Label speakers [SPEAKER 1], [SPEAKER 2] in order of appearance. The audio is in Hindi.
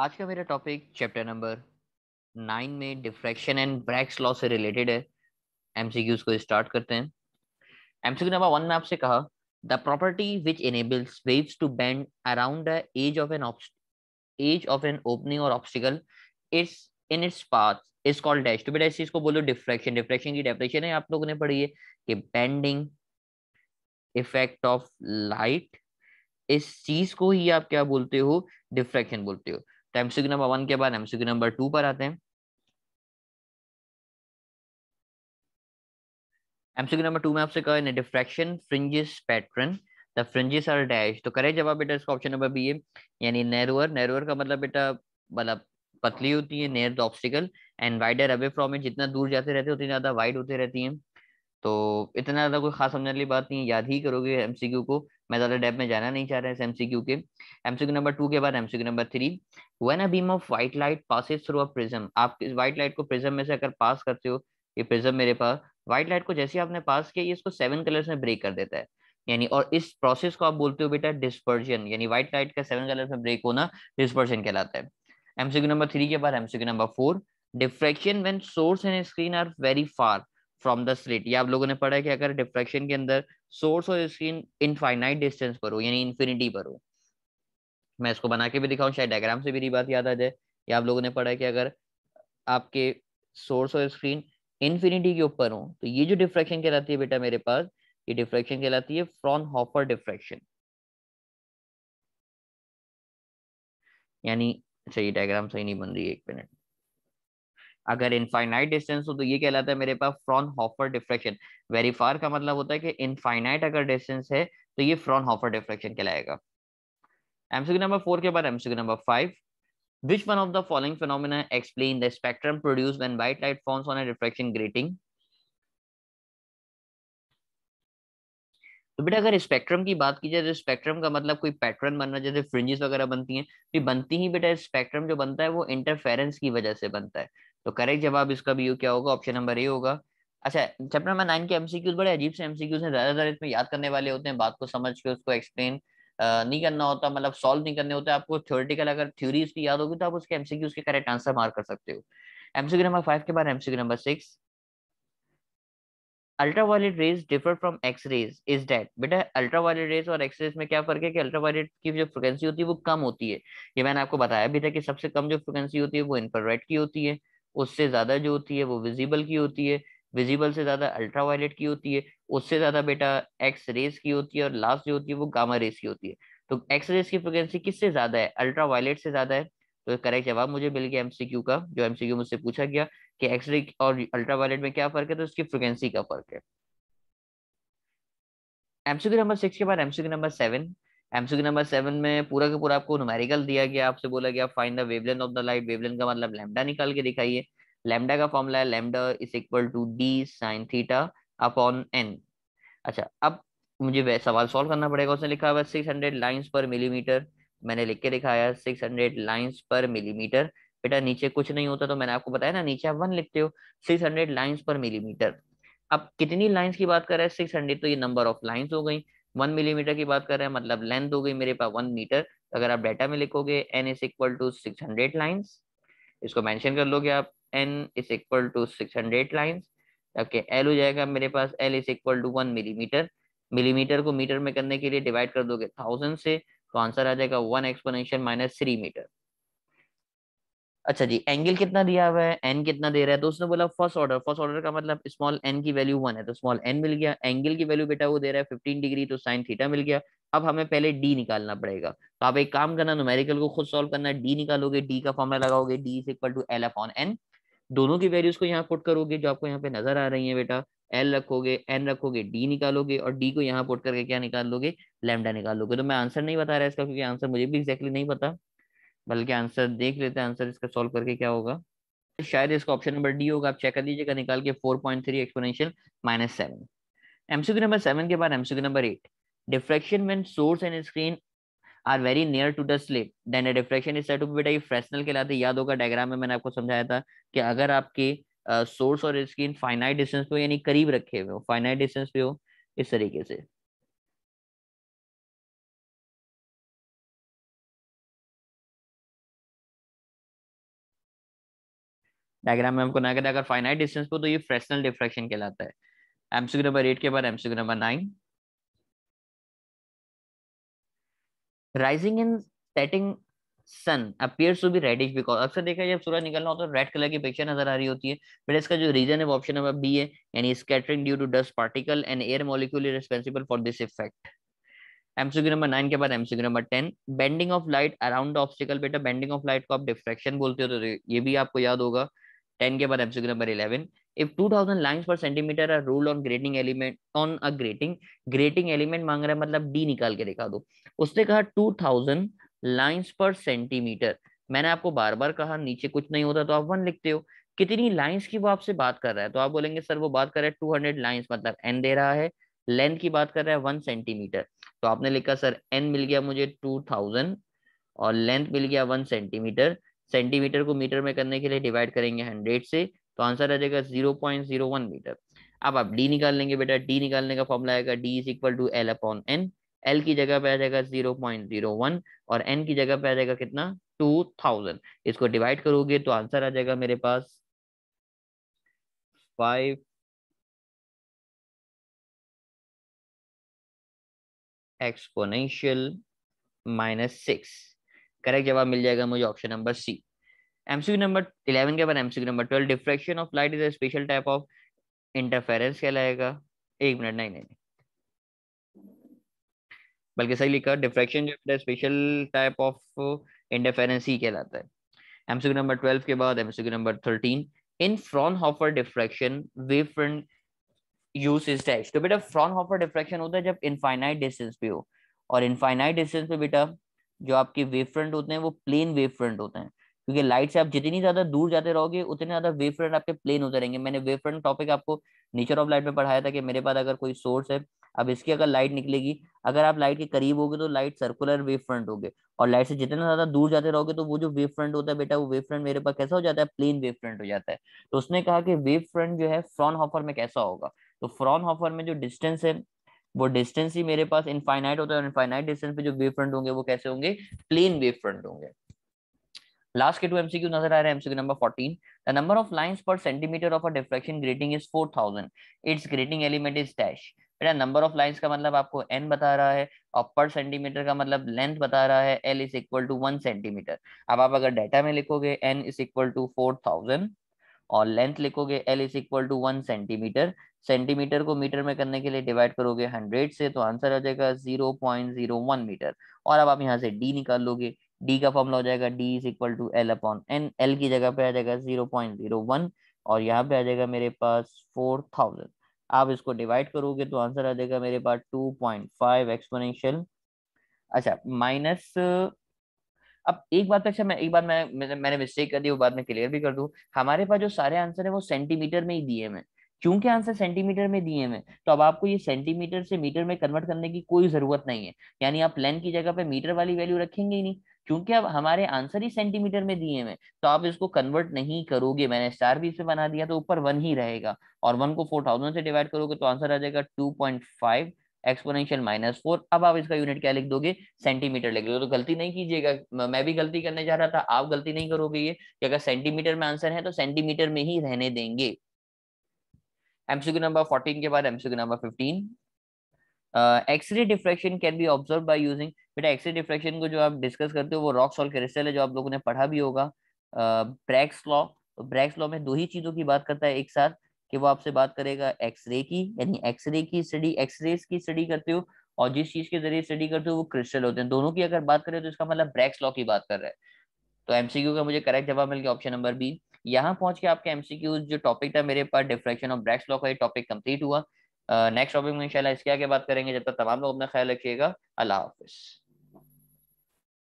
[SPEAKER 1] आज का मेरा टॉपिक चैप्टर नंबर नाइन में डिफ्रैक्शन एंड ब्रैक्स लॉ से रिलेटेड है एमसीक्यूज को स्टार्ट करते हैं एमसीक्यू नंबर वन में आपसे कहा the property which enables waves to bend around the edge of an edge of an opening और obstacle it's in it's path is called dash to be dash इसको बोलो डिफ्रैक्शन डिफ्रैक्शन की डेफिनेशन है आप लोगों ने पढ़ी है कि बेंडिंग इफेक्ट ऑफ लाइट इस चीज को ही आप क्या बोलते हो डिफ्रैक्शन बोलते हो तो एमसीक्यू नंबर वन के बाद एमसीक्यू नंबर टू पर आते हैं एमसीक्यू नंबर टू में आपसे कहा है diffraction fringes pattern the fringes are dash तो करें जवाब बेटा इसका ऑप्शन नंबर बी है यानी नेरोअर नेरोअर का मतलब बेटा मतलब पतली होती है near the obstacle and wider away from में जितना दूर जाते रहते हैं उतनी ज्यादा वाइड होती रहती है तो इतना ज़्यादा कोई खास समझने वाली बात नहीं याद ही करोगे एमसीक्यू को मैं ज़्यादा डेप में जाना नहीं चाह रहा है एमसीक्यू के एमसीक्यू नंबर टू के बाद MCQ number three when a beam of white light passes through a prism आप इस व्हाइट लाइट को प्रिज्म में से अगर पास करते हो ये प्रिज्म मेरे पास व्हाइट लाइट को जैसे आपने पास किया ये इसको सेवन कलर्स में ब्रेक कर देता है यानी और इस प्रोसेस को आप बोलते हो बेटा डिस्पर्जन यानी व्हाइट लाइट का सेवन कलर में ब्रेक होना डिस्पर्जन कहलाता है एमसीक्यू नंबर थ्री के बाद MCQ number four diffraction when source and screen are very far from the slit या आप लोगों ने पढ़ा है कि अगर डिफ्रेक्शन के अंदर सोर्स और स्क्रीन इनफाइनाइट डिस्टेंस पर हो यानी इन्फिनिटी पर हो मैं इसको बना के भी दिखाऊं शायद डायग्राम से मेरी बात याद आ जाए या आप लोगों ने पढ़ा है कि अगर आपके सोर्स और स्क्रीन इन्फिनिटी के ऊपर हो तो ये जो डिफ्रेक्शन कहलाती है बेटा मेरे पास ये डिफ्रेक्शन कहलाती है फ्रॉन हॉफर डिफ्रेक्शन यानी सही डायग्राम सही नहीं बन रही है एक मिनट अगर इनफाइनाइट डिस्टेंस हो तो ये कहलाता है मेरे पास Fraunhofer diffraction very far का मतलब होता है कि इनफाइनाइट अगर डिस्टेंस है तो ये फ्रॉन हॉफर डिफ्रेक्शन कहलाएगा एमसीक्यू नंबर फोर के बाद MCQ number five which one of the following phenomena explain the spectrum produce when white light forms on a refraction grating तो बेटा अगर स्पेक्ट्रम की बात की जाए तो स्पेक्ट्रम का मतलब कोई पैटर्न बनना जैसे फ्रिंजेस वगैरह बनती हैं तो बनती ही बेटा स्पेक्ट्रम जो बनता है वो इंटरफेरेंस की वजह से बनता है तो करेक्ट जवाब इसका भी क्या होगा ऑप्शन नंबर ए होगा अच्छा चैप्टर नंबर नाइन के एमसीक्यूज बड़े अजीब से एमसीक्यूज हैं ज्यादातर इसमें याद करने वाले होते हैं बात को समझ के उसको एक्सप्लेन नहीं करना होता मतलब सॉल्व नहीं करने होता आपको थ्योरिटिकल अगर थ्योरीज की याद होगी तो आप उसके एमसीक्यूज के करेक्ट आंसर मार्क कर सकते हो एमसीक्यू नंबर फाइव के बाद MCQ number six ultraviolet rays differ from X rays is that बेटा अल्ट्रावायलेट रेज और एक्स रेज में क्या फर्क है कि अल्ट्रावायलेट की जो फ्रिक्वेंसी होती है वो कम होती है ये मैंने आपको बताया अभी तक कि सबसे कम जो फ्रिक्वेंसी होती है वो इन्फ्रारेड की होती है उससे ज्यादा जो होती है वो विजिबल की होती है विजिबल से ज्यादा अल्ट्रावायलेट की होती है उससे ज्यादा बेटा एक्स रेस की होती है और लास्ट जो होती है वो गामा रेस की होती है तो एक्स रेस की फ्रिक्वेंसी किससे ज्यादा है अल्ट्रावायलेट से ज्यादा है तो करेक्ट जवाब मुझे मिल गया एमसीक्यू का जो एमसीक्यू मुझसे पूछा गया कि एक्सरे और अल्ट्रावायलेट में क्या फर्क है तो इसकी फ्रिक्वेंसी का फर्क है एमसीक्यू नंबर सिक्स के बाद MCQ number seven MCQ number seven में पूरा का पूरा आपको नुमेरिकल दिया गया आपसे बोला गया find the wavelength of the light wavelength का मतलब लैम्डा निकाल के दिखाइए लैम्डा का फॉर्मूला है lambda is equal to D sine theta upon N अच्छा अब मुझे वह सवाल सॉल्व करना पड़ेगा उसने लिखा हुआ six hundred lines per millimetre मैंने लिख के दिखाया six hundred lines per millimetre बेटा नीचे कुछ नहीं होता तो मैंने आपको बताया ना नीचे आप वन लिखते हो six hundred lines per millimetre अब कितनी लाइन्स की बात कर रहे हैं सिक्स हंड्रेड तो ये नंबर ऑफ लाइन्स हो गई वन मिलीमीटर की बात कर रहे हैं मतलब लेंथ हो गई मेरे पास वन मीटर अगर आप डाटा में लिखोगे N is equal to six hundred lines इसको मैंशन कर लोगे आप N is equal to six hundred lines okay L हो जाएगा मेरे पास L is equal to one millimetre millimetre को मीटर में करने के लिए डिवाइड कर दोगे थाउजेंड से तो आंसर आ जाएगा one exponential minus three metre अच्छा जी एंगल कितना दिया हुआ है एन कितना दे रहा है तो उसने बोला फर्स्ट ऑर्डर फर्स्ट ऑर्डर का मतलब स्मॉल एन की वैल्यू वन है तो स्मॉल एन मिल गया एंगल की वैल्यू बेटा वो दे रहा है फिफ्टीन डिग्री तो साइन थीटा मिल गया अब हमें पहले डी निकालना पड़ेगा तो आप एक काम करना नोमेरिकल को खुद सॉल्व करना डी निकालोगे डी का फॉर्मला लगाओगे D is equal to L on N दोनों की वैल्यूज को यहाँ पुट करोगे जो आपको यहाँ पे नजर आ रही है बेटा एल रखोगे एन रखोगे डी निकालोगे और डी को यहाँ पुट करके क्या निकाल लोगे लेमडा निकालोगे तो मैं आंसर नहीं बता रहा इसका क्योंकि आंसर मुझे भी एक्जैक्टली नहीं पता बल्कि आंसर देख लेते हैं आंसर इसका सॉल्व करके क्या होगा शायद इसका ऑप्शन नंबर डी होगा आप चेक कर लीजिएगा निकाल के four point three exponential minus seven MCQ number seven के बाद MCQ number eight diffraction when source and screen are very near to the slip then a diffraction is set बेटा ये फ्रेसनल कहलाते याद होगा डायग्राम में मैंने आपको समझाया था कि अगर आपके सोर्स और स्क्रीन फाइनाइट डिस्टेंस पे यानी करीब रखे हुए हो फाइनाइट डिस्टेंस पे हो इस तरीके से डायग्राम में हमको ना अगर फाइनाइट डिस्टेंस पर तो ये फ्रेशनल डिफ्रैक्शन कहलाता है एमसीक्यू नंबर एट के बाद MCQ number nine rising in setting sun appears to be reddish because अक्सर देखा जब सूरज निकलना होता है रेड कलर की पिक्चर नजर आ रही होती है बट इसका जो रीजन है वो ऑप्शन नंबर बी है यानी scattering due to dust particle and air molecule is responsible for this effect MCQ number nine के बाद MCQ number ten bending of light around obstacle बेटा बेंडिंग ऑफ लाइट को आप डिफ्रेक्शन बोलते हो तो ये भी आपको याद होगा 10 के बाद MCQ number 11 if 2000 lines per centimetre are rule on grating element on a grating grating element मांग रहा है मतलब डी निकाल के दिखा दो उसने कहा 2000 lines पर सेंटीमीटर मैंने आपको बार बार कहा नीचे कुछ नहीं होता तो आप वन लिखते हो कितनी लाइंस की वो आपसे बात कर रहा है तो आप बोलेंगे सर वो बात कर रहा है टू हंड्रेड लाइन्स मतलब एन दे रहा है लेंथ की बात कर रहा है वन सेंटीमीटर तो आपने लिखा सर एन मिल गया मुझे टू थाउजेंड और लेंथ मिल गया वन सेंटीमीटर सेंटीमीटर को मीटर में करने के लिए डिवाइड करेंगे हंड्रेड से तो आंसर आ जाएगा zero point zero one metre अब आप डी निकाल लेंगे बेटा डी निकालने का फॉर्मला आएगा D is equal to L upon N L की जगह पे आ जाएगा जीरो पॉइंट जीरो वन और एन की जगह पे आ जाएगा कितना टू थाउजेंड इसको डिवाइड करोगे तो आंसर आ जाएगा मेरे पास five exponential minus six correct जवाब मिल जाएगा मुझे option number C MCQ number eleven के बाद MCQ number twelve diffraction of light is a special type of interference कहलाएगा एक मिनट नहीं नहीं बल्कि सही लिखा डिफ्रेक्शन जो है स्पेशल टाइप ऑफ इंटरफेरेंस ही कहलाता है एमसीक्यू नंबर ट्वेल्व के बाद एमसीक्यू नंबर थर्टीन इन in Fraunhofer diffraction, wavefront used is dashed. तो बेटा फ्रॉन हॉफर डिफ्रेक्शन होता है जब इनफाइनाइट डिस्टेंस पे हो और इनफाइनाइट डिस्टेंस पे बेटा जो आपके वेव फ्रंट होते हैं वो प्लेन वेव फ्रंट होते हैं क्योंकि लाइट से आप जितनी ज्यादा दूर जाते रहोगे उतने ज्यादा वेव फ्रंट आपके प्लेन होते रहेंगे मैंने वेव फ्रंट टॉपिक आपको नेचर ऑफ लाइट में पढ़ाया था कि मेरे पास अगर कोई सोर्स है अब इसकी अगर लाइट निकलेगी अगर आप लाइट के करीब होगे तो लाइट सर्कुलर वेव फ्रंट होगे और लाइट से जितना ज्यादा दूर जाते रहोगे तो वो जो वेव फ्रंट होता है बेटा वो वेव फ्रंट मेरे पास कैसा हो जाता है प्लेन वेव फ्रंट हो जाता है तो उसने कहा कि वेव फ्रंट जो है फ्रॉन हॉफर में कैसा होगा तो फ्रॉन हॉफर में जो डिस्टेंस है वो डिस्टेंस ही मेरे पास इनफाइनाइट होता है और इनफाइनाइट डिस्टेंस पे जो वेव फ्रंट होंगे वो कैसे होंगे प्लेन वेव फ्रंट होंगे लास्ट के टू एमसीक्यू नजर आ रहा है MCQ number 14 the number of lines per centimetre of a diffraction grating is 4000 its grating element is dash बेटा नंबर ऑफ लाइंस का मतलब आपको n बता रहा है और पर सेंटीमीटर का मतलब लेंथ बता रहा है l is equal to 1 centimetre अब आप अगर डाटा में लिखोगे n इज इक्वल टू 4000 और लेंथ लिखोगे l is equal to 1 centimetre centimetre को मीटर में करने के लिए डिवाइड करोगे हंड्रेड से तो आंसर आ जाएगा zero point zero one metre और अब आप यहाँ से डी निकाल लोगे डी का फॉर्मला हो जाएगा D is equal to L upon N L की जगह पे आ जाएगा जीरो पॉइंट जीरो वन और यहाँ पे आ जाएगा मेरे पास फोर थाउजेंड आप इसको डिवाइड करोगे तो आंसर आ जाएगा मेरे पास टू पॉइंट फाइव एक्सपोनेंशियल अच्छा माइनस अब एक बात अच्छा मैं एक बात मैं मैंने मिस्टेक कर दी वो बाद में क्लियर भी कर दूं हमारे पास जो सारे आंसर है वो सेंटीमीटर में ही दिए हैं चूंकि आंसर सेंटीमीटर में दिए हैं तो अब आपको ये सेंटीमीटर से मीटर में कन्वर्ट करने की कोई जरूरत नहीं है यानी आप लेंथ की जगह पे मीटर वाली वैल्यू रखेंगे ही नहीं क्योंकि अब हमारे आंसर ही सेंटीमीटर में दिए हैं तो आप इसको कन्वर्ट नहीं करोगे मैंने स्टार भी इसमें बना दिया तो ऊपर वन ही रहेगा और वन को फोर थाउजेंड से डिवाइड करोगे तो आंसर आ जाएगा two point five exponential minus four अब आप इसका यूनिट क्या लिख दोगे सेंटीमीटर लिख दो तो गलती नहीं कीजिएगा मैं भी गलती करने जा रहा था आप गलती नहीं करोगे ये कि अगर सेंटीमीटर में आंसर है तो सेंटीमीटर में ही रहने देंगे एमसीक्यू नंबर फोर्टीन के बाद MCQ number fifteen X ray diffraction can be observe by using बेटा एक्सरे डिफ्रेक्शन को जो आप डिस्कस करते हो वो रॉक्स और क्रिस्टल है जो आप लोगों ने पढ़ा भी होगा ब्रैक्स लॉ ब्रैक्स लॉ में दो ही चीजों की बात करता है एक साथ कि वो आपसे बात करेगा एक्सरे की यानी एक्सरे की स्टडी एक्सरे की स्टडी करते हो और जिस चीज के जरिए स्टडी करते हो वो क्रिस्टल होते हैं दोनों की अगर बात करें तो इसका मतलब ब्रैक्स लॉ की बात कर रहा है तो एमसीक्यू का मुझे करेक्ट जवाब मिल गया ऑप्शन नंबर बी यहाँ पहुंच के आपके एमसीक्यूज जो टॉपिक था मेरे पास डिफ्रेक्शन ऑफ ब्रैक्स लॉ का ये टॉपिक कंप्लीट हुआ नेक्स्ट टॉपिक में इंशाल्लाह इसके आगे बात करेंगे जब तक तमाम लोग अपना ख्याल रखिएगा अल्लाह हाफिज़